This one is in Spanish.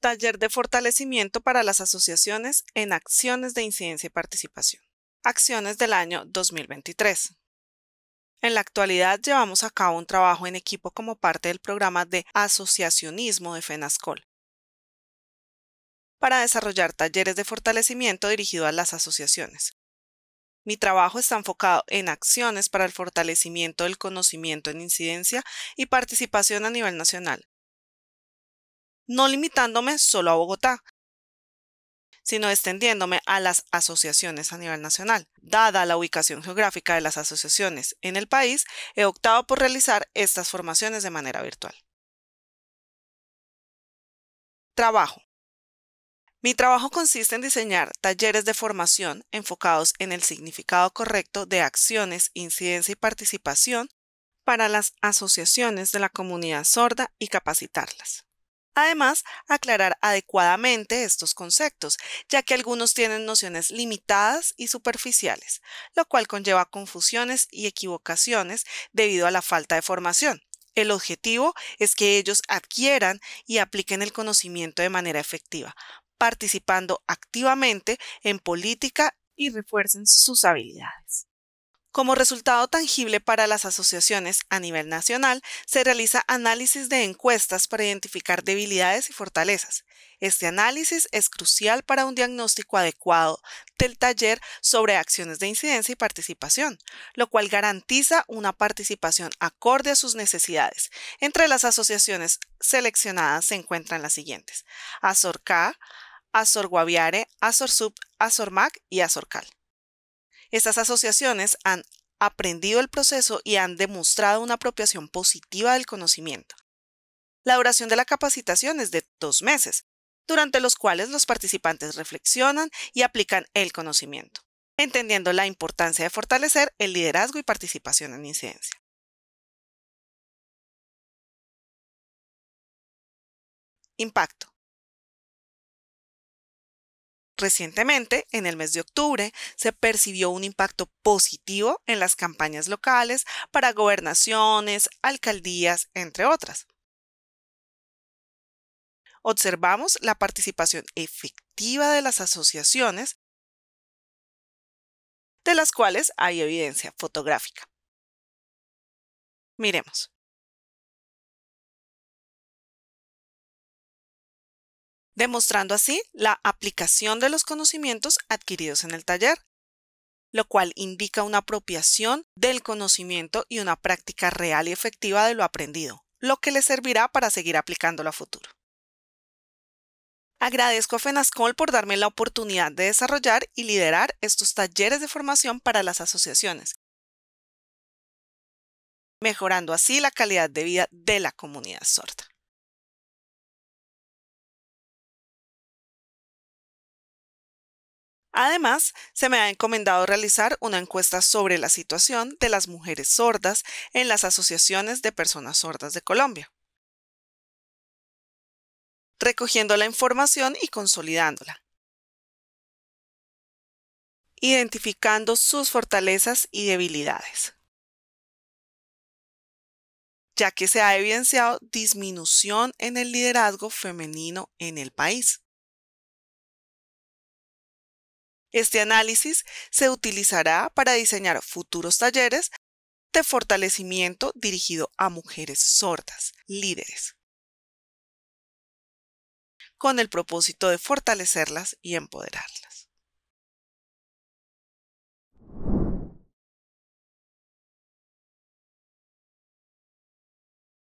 Taller de fortalecimiento para las asociaciones en acciones de incidencia y participación. Acciones del año 2023. En la actualidad llevamos a cabo un trabajo en equipo como parte del programa de asociacionismo de FENASCOL para desarrollar talleres de fortalecimiento dirigido a las asociaciones. Mi trabajo está enfocado en acciones para el fortalecimiento del conocimiento en incidencia y participación a nivel nacional, no limitándome solo a Bogotá, sino extendiéndome a las asociaciones a nivel nacional. Dada la ubicación geográfica de las asociaciones en el país, he optado por realizar estas formaciones de manera virtual. Trabajo. Mi trabajo consiste en diseñar talleres de formación enfocados en el significado correcto de acciones, incidencia y participación para las asociaciones de la comunidad sorda y capacitarlas. Además, aclarar adecuadamente estos conceptos, ya que algunos tienen nociones limitadas y superficiales, lo cual conlleva confusiones y equivocaciones debido a la falta de formación. El objetivo es que ellos adquieran y apliquen el conocimiento de manera efectiva, participando activamente en política y refuercen sus habilidades. Como resultado tangible para las asociaciones a nivel nacional, se realiza análisis de encuestas para identificar debilidades y fortalezas. Este análisis es crucial para un diagnóstico adecuado del taller sobre acciones de incidencia y participación, lo cual garantiza una participación acorde a sus necesidades. Entre las asociaciones seleccionadas se encuentran las siguientes: Azorca, Azor Guaviare, Azor Sub, Azor y Azorcal. Estas asociaciones han aprendido el proceso y han demostrado una apropiación positiva del conocimiento. La duración de la capacitación es de dos meses, durante los cuales los participantes reflexionan y aplican el conocimiento, entendiendo la importancia de fortalecer el liderazgo y participación en incidencia. Impacto. Recientemente, en el mes de octubre, se percibió un impacto positivo en las campañas locales para gobernaciones, alcaldías, entre otras. Observamos la participación efectiva de las asociaciones, de las cuales hay evidencia fotográfica. Miremos. demostrando así la aplicación de los conocimientos adquiridos en el taller, lo cual indica una apropiación del conocimiento y una práctica real y efectiva de lo aprendido, lo que le servirá para seguir aplicándolo a futuro. Agradezco a FENASCOL por darme la oportunidad de desarrollar y liderar estos talleres de formación para las asociaciones, mejorando así la calidad de vida de la comunidad sorda. Además, se me ha encomendado realizar una encuesta sobre la situación de las mujeres sordas en las asociaciones de personas sordas de Colombia. Recogiendo la información y consolidándola. Identificando sus fortalezas y debilidades ya que se ha evidenciado disminución en el liderazgo femenino en el país. Este análisis se utilizará para diseñar futuros talleres de fortalecimiento dirigido a mujeres sordas, líderes, con el propósito de fortalecerlas y empoderarlas.